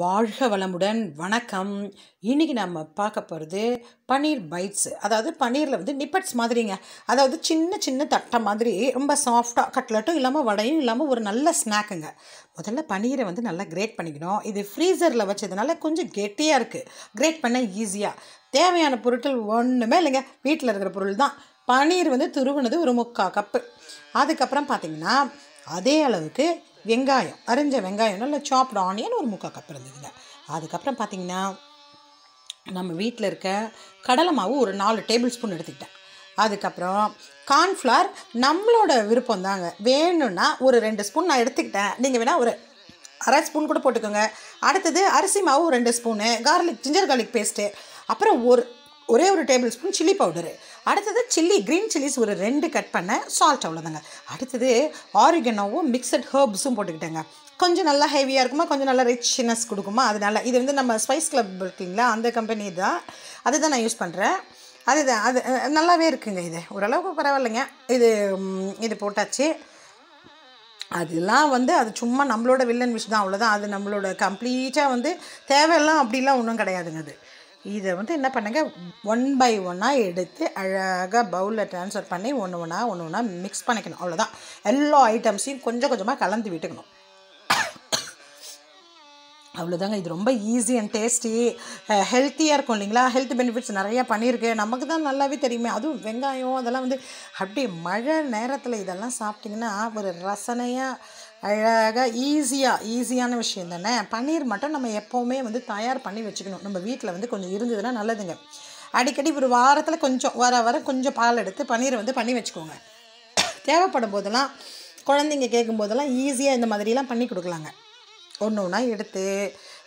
வாழ்க வளமுடன் வணக்கம் இன்றைக்கி நம்ம பார்க்க போகிறது பன்னீர் பைட்ஸு அதாவது பன்னீரில் வந்து நிப்பட்ஸ் மாதிரிங்க அதாவது சின்ன சின்ன தட்டை மாதிரி ரொம்ப சாஃப்டாக கட்லட்டும் இல்லாமல் வடையும் இல்லாமல் ஒரு நல்ல ஸ்நாக்குங்க முதல்ல பன்னீரை வந்து நல்லா கிரேட் பண்ணிக்கணும் இது ஃப்ரீசரில் வச்சதுனால கொஞ்சம் கெட்டியாக இருக்குது கிரேட் பண்ண ஈஸியாக தேவையான பொருட்கள் ஒன்றுமே இல்லைங்க வீட்டில் இருக்கிற பொருள் தான் பன்னீர் வந்து துருவினது ஒரு முக்கால் கப்பு அதுக்கப்புறம் பார்த்திங்கன்னா அதே அளவுக்கு வெங்காயம் அரைஞ்ச வெங்காயம் நல்லா சாப்பிட ஆனியன் ஒரு முக்கால் கப் இருந்ததுங்க அதுக்கப்புறம் பார்த்திங்கன்னா நம்ம வீட்டில் இருக்க கடலை மாவு ஒரு நாலு டேபிள் ஸ்பூன் எடுத்துக்கிட்டேன் அதுக்கப்புறம் கார்ன்ஃப்ளவர் நம்மளோட விருப்பம் தாங்க வேணும்னா ஒரு ரெண்டு ஸ்பூன் நான் எடுத்துக்கிட்டேன் நீங்கள் வேணால் ஒரு அரை ஸ்பூன் கூட போட்டுக்கோங்க அடுத்தது அரிசி மாவு ரெண்டு spoon garlic ginger garlic paste அப்புறம் ஒரு ஒரே ஒரு டேபிள் ஸ்பூன் சில்லி பவுடரு அடுத்தது சில்லி க்ரீன் சில்லிஸ் ஒரு ரெண்டு கட் பண்ணேன் சால்ட் அவ்வளோதாங்க அடுத்தது ஆரிகனோவும் மிக்சட் ஹர்ப்ஸும் போட்டுக்கிட்டேங்க கொஞ்சம் நல்லா ஹெவியாக இருக்குமா கொஞ்சம் நல்லா ரிச்னஸ் கொடுக்குமா அதனால இது வந்து நம்ம ஸ்பைஸ் கிளப் இருக்குங்களா அந்த கம்பெனி தான் அதுதான் நான் யூஸ் பண்ணுறேன் அதுதான் அது நல்லாவே இருக்குங்க இது ஓரளவுக்கு பரவாயில்லைங்க இது இது போட்டாச்சு அதெல்லாம் வந்து அது சும்மா நம்மளோட வில்லன் விஷ் தான் அவ்வளோதான் அது நம்மளோட கம்ப்ளீட்டாக வந்து தேவையெல்லாம் அப்படிலாம் ஒன்றும் கிடையாதுங்க அது இதை வந்து என்ன பண்ணுங்கள் ஒன் பை ஒன்னாக எடுத்து அழகாக பவுலில் ட்ரான்ஸ்ஃபர் பண்ணி ஒன்று ஒன்றா ஒன்று ஒன்றா மிக்ஸ் பண்ணிக்கணும் அவ்வளோதான் எல்லா ஐட்டம்ஸையும் கொஞ்சம் கொஞ்சமாக கலந்து விட்டுக்கணும் அவ்வளோதாங்க இது ரொம்ப ஈஸி அண்ட் டேஸ்டி ஹெல்த்தியாக இருக்கும் இல்லைங்களா ஹெல்த் பெனிஃபிட்ஸ் நிறையா பண்ணியிருக்கு நமக்கு தான் நல்லாவே தெரியுமே அதுவும் வெங்காயம் அதெல்லாம் வந்து அப்படியே மழை நேரத்தில் இதெல்லாம் சாப்பிட்டிங்கன்னா ஒரு ரசனையாக அழகாக ஈஸியாக ஈஸியான விஷயம் தானே பன்னீர் மட்டும் நம்ம எப்போவுமே வந்து தயார் பண்ணி வச்சுக்கணும் நம்ம வீட்டில் வந்து கொஞ்சம் இருந்ததுன்னா நல்லதுங்க அடிக்கடி ஒரு வாரத்தில் கொஞ்சம் வர வர கொஞ்சம் பால் எடுத்து பன்னீரை வந்து பண்ணி வச்சுக்கோங்க தேவைப்படும் போதெல்லாம் குழந்தைங்க கேட்கும்போதெல்லாம் ஈஸியாக இந்த மாதிரிலாம் பண்ணி கொடுக்கலாங்க ஒன்று ஒன்றா எடுத்து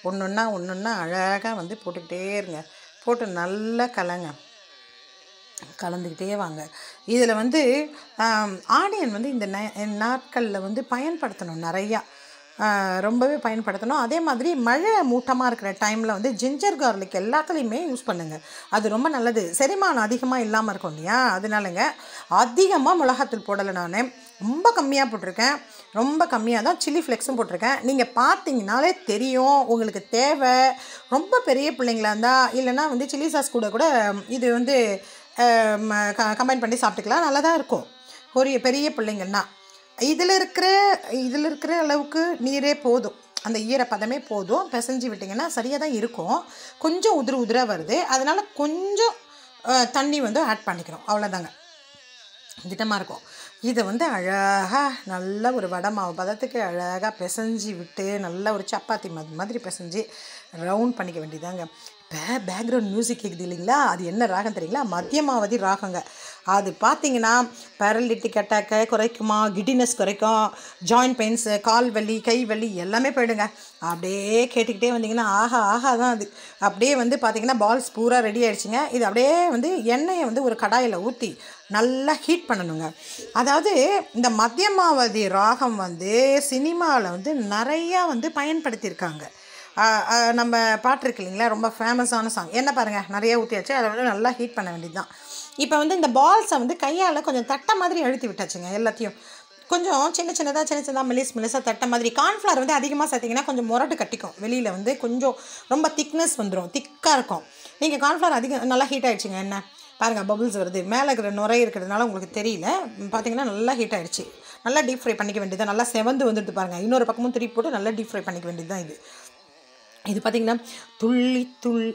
ஒன்று ஒன்றா ஒன்று ஒன்றா அழகாக வந்து போட்டுக்கிட்டே இருங்க போட்டு நல்லா கலங்க கலந்துக்கிட்டே வாங்க இதில் வந்து ஆனியன் வந்து இந்த நாட்களில் வந்து பயன்படுத்தணும் நிறையா ரொம்பவே பயன்படுத்தணும் அதே மாதிரி மழை மூட்டமாக இருக்கிற டைமில் வந்து ஜிஞ்சர் கார்லிக் எல்லாத்துலேயுமே யூஸ் பண்ணுங்கள் அது ரொம்ப நல்லது செரிமானம் அதிகமாக இல்லாமல் இருக்கும் இல்லையா அதனாலங்க அதிகமாக மிளகாத்தூள் போடலை நான் ரொம்ப கம்மியாக போட்டிருக்கேன் ரொம்ப கம்மியாக தான் சில்லி ஃப்ளெக்ஸும் போட்டிருக்கேன் நீங்கள் பார்த்தீங்கனாலே தெரியும் உங்களுக்கு தேவை ரொம்ப பெரிய பிள்ளைங்களா இருந்தால் இல்லைனா வந்து சில்லி சாஸ் கூட கூட இது வந்து கம்பைன் பண்ணி சாப்பிட்டுக்கலாம் நல்லா தான் இருக்கும் ஒரு பெரிய பிள்ளைங்கன்னா இதில் இருக்கிற இதில் இருக்கிற அளவுக்கு நீரே போதும் அந்த ஈரப்பதமே போதும் பிசைஞ்சு விட்டிங்கன்னா சரியாக தான் இருக்கும் கொஞ்சம் உதிர உதிராக வருது அதனால் கொஞ்சம் தண்ணி வந்து ஆட் பண்ணிக்கிறோம் அவ்வளோதாங்க திட்டமாக இருக்கும் இதை வந்து அழகாக நல்ல ஒரு வடை மாவு பதத்துக்கு அழகாக பிசைஞ்சி விட்டு நல்ல ஒரு சப்பாத்தி மாதிரி பிசைஞ்சி ரவுண்ட் பண்ணிக்க வேண்டியதாங்க இப்போ பேக்ரவுண்ட் மியூசிக் கேட்குது இல்லைங்களா அது என்ன ராகம் தெரியுங்களா மத்தியமாவதி ராகங்க அது பார்த்தீங்கன்னா பேரலிட்டிக் அட்டாக்கை குறைக்குமா கிட்டினஸ் குறைக்கும் ஜாயின்ட் பெயின்ஸு கால் வலி கை வலி எல்லாமே போயிடுங்க அப்படியே கேட்டுக்கிட்டே வந்தீங்கன்னா ஆஹா ஆஹா தான் அது அப்படியே வந்து பார்த்திங்கன்னா பால்ஸ் பூரா ரெடி ஆகிடுச்சிங்க இது அப்படியே வந்து எண்ணெயை வந்து ஒரு கடாயில் ஊற்றி நல்லா ஹீட் பண்ணணுங்க அதாவது இந்த மத்தியமாவதி ராகம் வந்து சினிமாவில் வந்து நிறையா வந்து பயன்படுத்தியிருக்காங்க நம்ம பாட்டு இருக்கு இல்லைங்களா ரொம்ப ஃபேமஸான சாங் என்ன பாருங்கள் நிறைய ஊற்றியாச்சு அதை வந்து நல்லா ஹீட் பண்ண வேண்டியது தான் இப்போ வந்து இந்த பால்ஸை வந்து கையால் கொஞ்சம் தட்டை மாதிரி அழுத்தி விட்டாச்சுங்க எல்லாத்தையும் கொஞ்சம் சின்ன சின்னதாக சின்ன சின்னதாக மெலிஸ் மெலிசாக தட்ட மாதிரி கார்ன்ஃப்ளவர் வந்து அதிகமாக சேர்த்திங்கன்னா கொஞ்சம் முரட்டு கட்டிக்கும் வெளியில் வந்து கொஞ்சம் ரொம்ப திக்னஸ் வந்துடும் திக்காக இருக்கும் நீங்கள் கார்ன்ஃப்ளவர் அதிகம் நல்லா ஹீட் ஆகிடுச்சிங்க என்ன பாருங்கள் பபுள்ஸ் வருது மேலே இருக்கிற நுரை இருக்கிறதுனால உங்களுக்கு தெரியல பார்த்தீங்கன்னா நல்லா ஹீட் ஆகிடுச்சு நல்லா டீப் ஃப்ரை பண்ணிக்க வேண்டியது நல்லா செவந்து வந்துட்டு பாருங்கள் இன்னொரு பக்கமும் திருப்பி போட்டு நல்லா டீப் ஃப்ரை பண்ணிக்க வேண்டியது தான் இது இது பார்த்திங்கன்னா துள்ளி துள்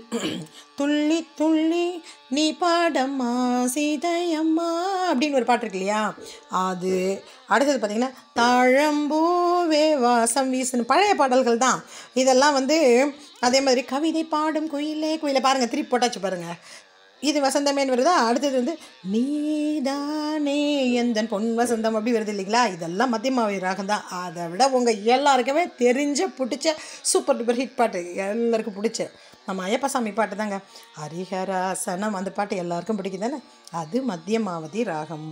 துள்ளி துள்ளி நீ பாடம்மா சீதையம்மா அப்படின்னு ஒரு பாட்டு இருக்கு இல்லையா அது அடுத்தது பார்த்தீங்கன்னா தாழம்பூவே வாசம் வீசுன்னு பழைய பாடல்கள் தான் இதெல்லாம் வந்து அதே மாதிரி கவிதை பாடும் குயிலே குயிலை பாருங்கள் திருப்பி போட்டாச்சு பாருங்கள் இது வசந்தமேன்னு வருதா அடுத்தது வந்து நீதா பொன்னியந்தன் பொன் வசந்தம் அப்படி வருது இல்லைங்களா இதெல்லாம் மத்தியமாவை ராகம் தான் அதை விட உங்கள் எல்லாருக்குமே தெரிஞ்ச பிடிச்ச சூப்பர் டூப்பர் ஹிட் பாட்டு எல்லாருக்கும் பிடிச்ச நம்ம சாமி பாட்டு தாங்க ஹரிஹராசனம் அந்த பாட்டு எல்லாருக்கும் பிடிக்கும் தானே அது மத்தியமாவதி ராகம்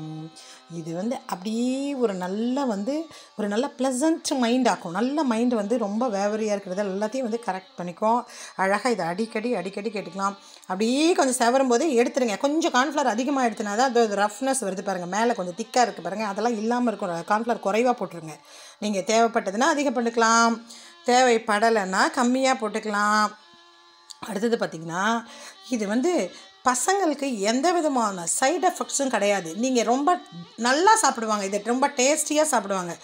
இது வந்து அப்படியே ஒரு நல்ல வந்து ஒரு நல்ல ப்ளசண்ட் மைண்ட் ஆகும் நல்ல மைண்ட் வந்து ரொம்ப வேவரியாக இருக்கிறது எல்லாத்தையும் வந்து கரெக்ட் பண்ணிக்கும் அழகாக இதை அடிக்கடி அடிக்கடி கேட்டுக்கலாம் அப்படியே கொஞ்சம் செவரும் போதே எடுத்துருங்க கொஞ்சம் கார்ன்ஃப்ளவர் அதிகமாக எடுத்துனா தான் அது ரஃப்னஸ் வருது பாருங்கள் மேலே கொஞ்சம் திக்காக இருக்குது பாருங்கள் அதெல்லாம் இல்லாமல் இருக்கும் கார்ன்ஃப்ளவர் குறைவாக போட்டுருங்க நீங்கள் தேவைப்பட்டதுன்னா அதிகம் பண்ணிக்கலாம் தேவைப்படலைன்னா கம்மியாக போட்டுக்கலாம் அடுத்தது பார்த்திங்கன்னா இது வந்து பசங்களுக்கு எந்த விதமான சைடு எஃபெக்ட்ஸும் கிடையாது நீங்கள் ரொம்ப நல்லா சாப்பிடுவாங்க இதை ரொம்ப டேஸ்டியாக சாப்பிடுவாங்க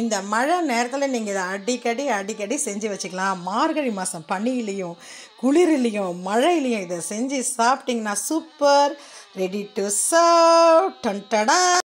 இந்த மழை நேரத்தில் நீங்கள் இதை அடிக்கடி அடிக்கடி செஞ்சு வச்சுக்கலாம் மார்கழி மாதம் பனியிலையும் குளிர்லையும் மழையிலையும் இதை செஞ்சு சாப்பிட்டிங்கன்னா சூப்பர் ரெடி டு சர்வ்